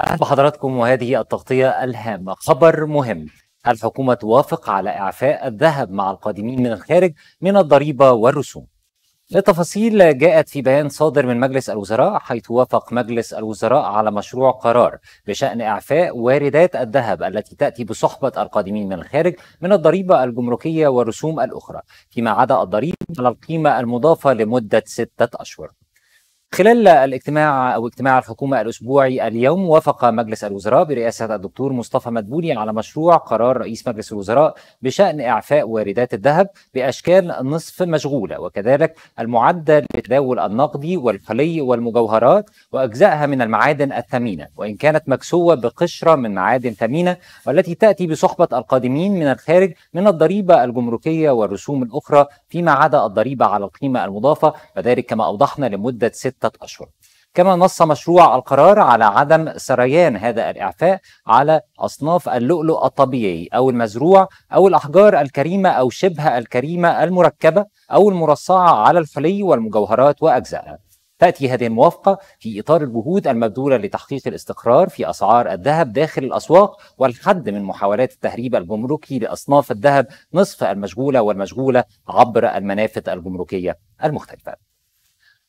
اهلا بحضراتكم وهذه التغطيه الهامه خبر مهم الحكومه توافق على اعفاء الذهب مع القادمين من الخارج من الضريبه والرسوم التفاصيل جاءت في بيان صادر من مجلس الوزراء حيث وافق مجلس الوزراء على مشروع قرار بشأن إعفاء واردات الذهب التي تأتي بصحبة القادمين من الخارج من الضريبة الجمركية والرسوم الأخرى فيما عدا الضريبة على القيمة المضافة لمدة ستة أشهر خلال الاجتماع او اجتماع الحكومه الاسبوعي اليوم وافق مجلس الوزراء برئاسه الدكتور مصطفى مدبولي على مشروع قرار رئيس مجلس الوزراء بشان اعفاء واردات الذهب باشكال نصف مشغوله وكذلك المعدل للتداول النقدي والخلي والمجوهرات واجزائها من المعادن الثمينه وان كانت مكسوه بقشره من معادن ثمينه والتي تاتي بصحبه القادمين من الخارج من الضريبه الجمركيه والرسوم الاخرى فيما عدا الضريبه على القيمه المضافه وذلك كما اوضحنا لمده ست ستة أشهر كما نص مشروع القرار على عدم سريان هذا الإعفاء على أصناف اللؤلؤ الطبيعي أو المزروع أو الأحجار الكريمة أو شبه الكريمة المركبة أو المرصعة على الحلي والمجوهرات وأجزائها تأتي هذه الموافقة في إطار الجهود المبذولة لتحقيق الاستقرار في أسعار الذهب داخل الأسواق والحد من محاولات التهريب الجمركي لأصناف الذهب نصف المشغولة والمشغولة عبر المنافذ الجمركية المختلفة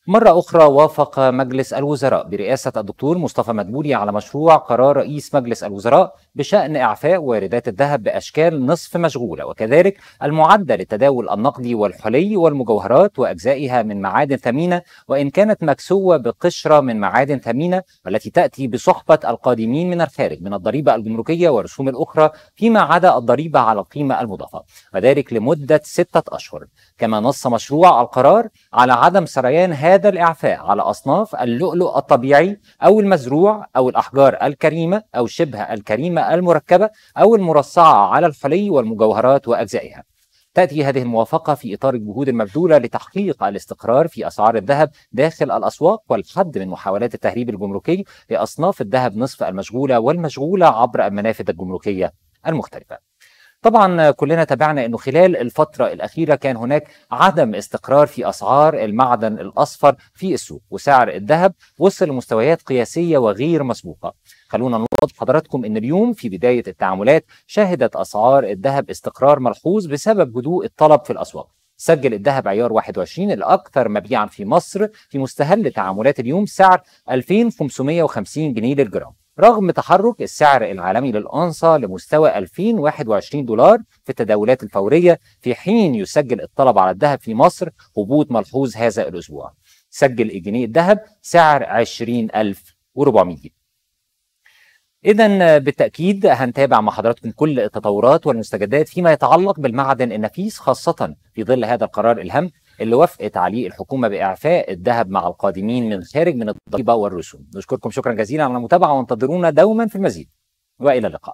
مرة أخرى وافق مجلس الوزراء برئاسة الدكتور مصطفى مدبولي على مشروع قرار رئيس مجلس الوزراء بشأن إعفاء واردات الذهب بأشكال نصف مشغولة وكذلك المعدل التداول النقدي والحلي والمجوهرات وأجزائها من معادن ثمينة وإن كانت مكسوة بقشرة من معادن ثمينة والتي تأتي بصحبة القادمين من الخارج من الضريبة الجمركية والرسوم الأخرى فيما عدا الضريبة على القيمة المضافة وذلك لمدة ستة أشهر كما نص مشروع القرار على عدم سريان هذا الإعفاء على أصناف اللؤلؤ الطبيعي أو المزروع أو الأحجار الكريمة أو شبه الكريمة المركبة أو المرصعة على الحلي والمجوهرات وأجزائها تأتي هذه الموافقة في إطار الجهود المبذولة لتحقيق الاستقرار في أسعار الذهب داخل الأسواق والحد من محاولات التهريب الجمركي لأصناف الذهب نصف المشغولة والمشغولة عبر المنافذ الجمركية المختلفة طبعا كلنا تابعنا انه خلال الفتره الاخيره كان هناك عدم استقرار في اسعار المعدن الاصفر في السوق وسعر الذهب وصل لمستويات قياسيه وغير مسبوقه خلونا نوضح حضراتكم ان اليوم في بدايه التعاملات شهدت اسعار الذهب استقرار ملحوظ بسبب هدوء الطلب في الاسواق سجل الذهب عيار 21 الاكثر مبيعا في مصر في مستهل تعاملات اليوم سعر 2550 جنيه للجرام رغم تحرك السعر العالمي للأنصة لمستوى 2021 دولار في التداولات الفورية في حين يسجل الطلب على الذهب في مصر هبوط ملحوظ هذا الأسبوع سجل الجنيه الذهب سعر 20400 إذا بالتأكيد هنتابع مع حضراتكم كل التطورات والمستجدات فيما يتعلق بالمعدن النفيس خاصة في ظل هذا القرار الهام اللي وافقت عليه الحكومه باعفاء الذهب مع القادمين من الخارج من الضريبه والرسوم نشكركم شكرا جزيلا على المتابعه وانتظرونا دوما في المزيد والى اللقاء